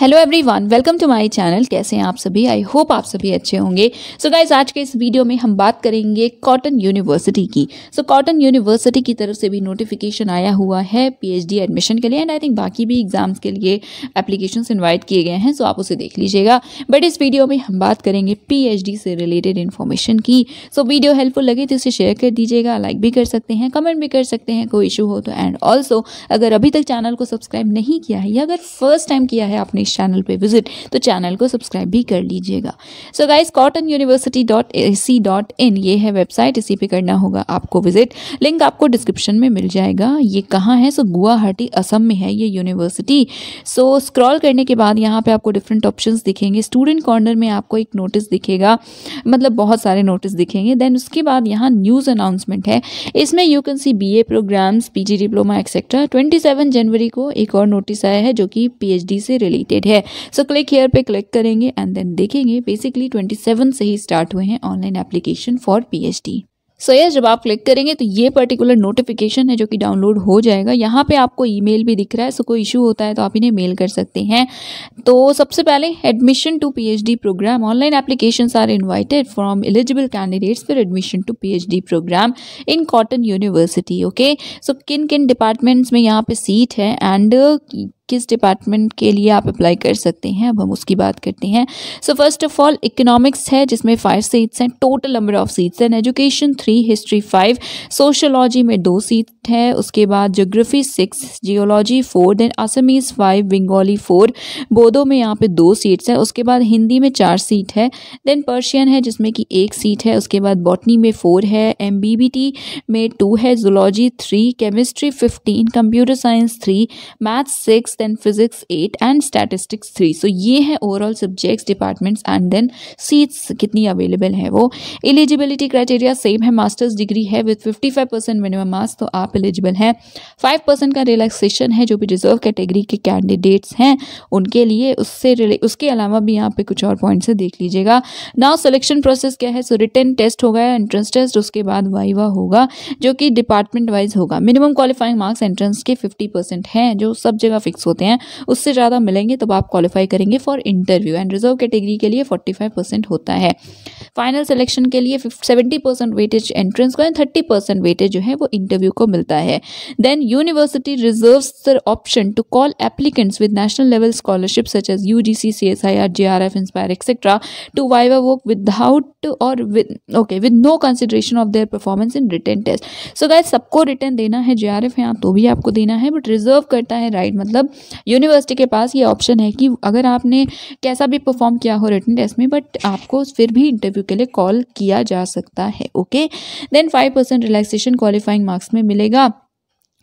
Hello everyone welcome to my channel कैसे हैं आप सभी आई होप आप सभी अच्छे होंगे सो so गाइस आज के इस वीडियो में हम बात करेंगे कॉटन यूनिवर्सिटी की सो कॉटन यूनिवर्सिटी की तरफ से भी नोटिफिकेशन आया हुआ है पीएचडी एडमिशन के लिए एंड आई थिंक बाकी भी एग्जाम्स के लिए एप्लीकेशन इन्वाइट किए गए हैं सो so आप उसे देख लीजिएगा बट इस वीडियो में हम बात करेंगे पी से रिलेटेड इन्फॉर्मेशन की सो so वीडियो हेल्पफुल लगे तो इसे शेयर कर दीजिएगा लाइक भी कर सकते हैं कमेंट भी कर सकते हैं कोई इशू हो तो एंड ऑल्सो अगर अभी तक चैनल को सब्सक्राइब नहीं किया है या अगर फर्स्ट टाइम किया है आपने इस चैनल पे विजिट तो चैनल को सब्सक्राइब भी कर लीजिएगा so guys Cotton University dot A C dot in ये है वेबसाइट इसी पे करना होगा आपको विजिट लिंक आपको डिस्क्रिप्शन में मिल जाएगा ये कहाँ है सो so, गुवाहाटी असम में है ये यूनिवर्सिटी सो so, स्क्रॉल करने के बाद यहाँ पे आपको डिफरेंट ऑप्शंस दिखेंगे स्टूडेंट कॉर्नर में आपको एक नोटिस दिखेगा मतलब बहुत सारे नोटिस दिखेंगे देन उसके बाद यहाँ न्यूज़ अनाउंसमेंट है इसमें you can see B A programs P G diploma etcetera twenty seven January को एक और नोटिस आया है जो कि पी एच डी से रिलेटेड लिमिटेड है सो क्लिक हेयर पे क्लिक करेंगे एंड देन देखेंगे बेसिकली 27 से ही स्टार्ट हुए हैं online application for PhD so so, yes, जब आप क्लिक करेंगे तो ये पर्टिकुलर नोटिफिकेशन है जो कि डाउनलोड हो जाएगा यहाँ पे आपको ईमेल भी दिख रहा है सो so कोई इशू होता है तो आप इन्हें मेल कर सकते हैं तो सबसे पहले admission to PhD program online application are invited from eligible candidates for admission to PhD program in Cotton University okay so किन किन डिपार्टमेंट्स में यहाँ पर सीट है एंड किस डिपार्टमेंट के लिए आप अप्लाई कर सकते हैं अब हम उसकी बात करते हैं so first of all economics है जिसमें फाइव सीट्स हैं टोटल नंबर ऑफ सीट्स हैं education three history five sociology में दो सीट है उसके बाद geography six geology four then Assamese five Bengali four Bodo में यहाँ पे दो सीट्स हैं उसके बाद हिंदी में चार सीट है देन पर्शियन है जिसमें कि एक सीट है उसके बाद बॉटनी में फोर है एम में टू है zoology three chemistry fifteen computer science three maths six then physics eight and statistics three so ये हैं overall subjects departments and then seats कितनी अवेलेबल है वो एलिजिबिलिटी क्राइटेरिया सेम है मास्टर्स डिग्री है with fifty five percent minimum marks तो आप eligible हैं फाइव परसेंट का रिलैक्सेशन है जो भी रिजर्व कैटेगरी के कैंडिडेट्स हैं उनके लिए उससे उसके अलावा भी यहाँ पे कुछ और पॉइंट्स देख लीजिएगा नाउ सिलेक्शन प्रोसेस क्या है सो रिटर्न टेस्ट होगा एंट्रेंस टेस्ट उसके बाद वाइवा होगा जो कि डिपार्टमेंट वाइज होगा मिनिमम क्वालिफाइंग मार्क्स एंट्रेंस के फिफ्टी परसेंट हैं जो सब जगह फिक्स होते हैं उससे ज़्यादा मिलेंगे तब आप क्वालिफाई करेंगे for interview and reserve category के लिए फोर्टी फाइव परसेंट होता है फाइनल सिलेक्शन के लिए सेवेंटी परसेंट वेटेज एंट्रेंस को एंड थर्टी परसेंट वेटेज जो है वो इंटरव्यू को मिलता है then university reserve the option to call applicants with national level scholarship such as U G C C S I R G R F inspire etcetera to viva work without और with okay with no consideration of their performance in written test so guy सबको written देना है जे R F यहाँ तो भी आपको देना है बट रिजर्व करता है राइट right? मतलब यूनिवर्सिटी के पास ये ऑप्शन है कि अगर आपने कैसा भी परफॉर्म किया हो रिटर्न टेस्ट में बट आपको फिर भी इंटरव्यू के लिए कॉल किया जा सकता है okay then five percent relaxation qualifying marks में मिलेगा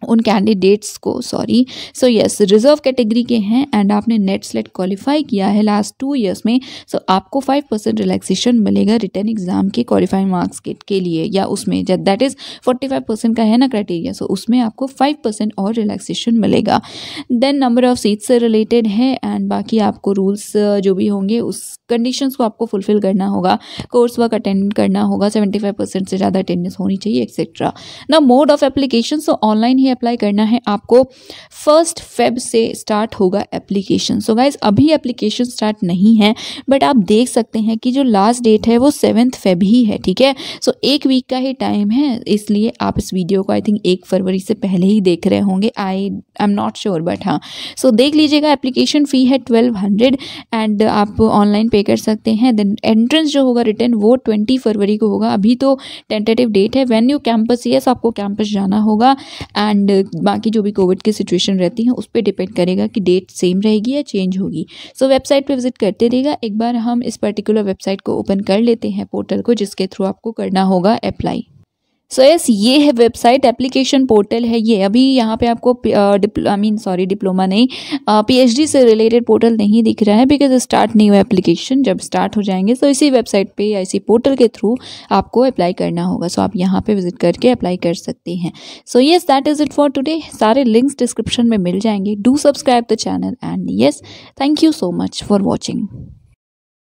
उन कैंडिडेट्स को sorry so yes reserve category के हैं एंड आपने नेट सेलेक्ट क्वालिफाई किया है लास्ट टू इयर्स में सो so आपको फाइव परसेंट रिलैक्सेशन मिलेगा रिटर्न एग्जाम के क्वालिफाइंग मार्क्स के, के लिए या उसमें that is forty five percent का है ना क्राइटेरिया सो so उसमें आपको फाइव परसेंट और रिलैक्सेशन मिलेगा देन नंबर ऑफ सीट्स से रिलेटेड है एंड बाकी आपको रूल्स जो भी होंगे उस कंडीशन को आपको फुलफिल करना होगा कोर्स वर्क अटेंड करना होगा सेवेंटी फाइव परसेंट से ज़्यादा अटेंडेंस होनी चाहिए एक्सेट्रा ना mode of application so online ही अप्लाई करना है आपको फर्स्ट फेब से स्टार्ट होगा एप्लीकेशन सो गाइज अभी एप्लीकेशन स्टार्ट नहीं है बट आप देख सकते हैं कि जो लास्ट डेट है वो सेवन्थ फेब ही है ठीक है सो so, एक वीक का ही टाइम है इसलिए आप इस वीडियो को आई थिंक एक फरवरी से पहले ही देख रहे होंगे I I am not sure but हाँ सो so, देख लीजिएगा एप्लीकेशन फ़ी है ट्वेल्व हंड्रेड एंड आप ऑनलाइन पे कर सकते हैं देन एंट्रेंस जो होगा रिटर्न वो ट्वेंटी फरवरी को होगा अभी तो टेंटेटिव डेट है वेन यू कैंपस येस आपको कैंपस जाना होगा एंड एंड uh, बाकी जो भी कोविड की सिचुएशन रहती है उस पर डिपेंड करेगा कि डेट सेम रहेगी या चेंज होगी सो वेबसाइट पर विजिट करते रहेगा एक बार हम इस पर्टिकुलर वेबसाइट को ओपन कर लेते हैं पोर्टल को जिसके थ्रू आपको करना होगा apply so so, yes yes, ये है वेबसाइट एप्लीकेशन पोर्टल है ये अभी यहाँ पे आपको आई मीन सॉरी डिप्लोमा नहीं पीएचडी से रिलेटेड पोर्टल नहीं दिख रहा है बिकॉज स्टार्ट नहीं हुआ एप्लीकेशन जब स्टार्ट हो जाएंगे तो so इसी वेबसाइट पे या इसी पोर्टल के थ्रू आपको अप्लाई करना होगा सो so, आप यहाँ पे विजिट करके अप्लाई कर सकते हैं so yes that is it for today सारे लिंक्स डिस्क्रिप्शन में मिल जाएंगे do subscribe the channel and yes thank you so much for watching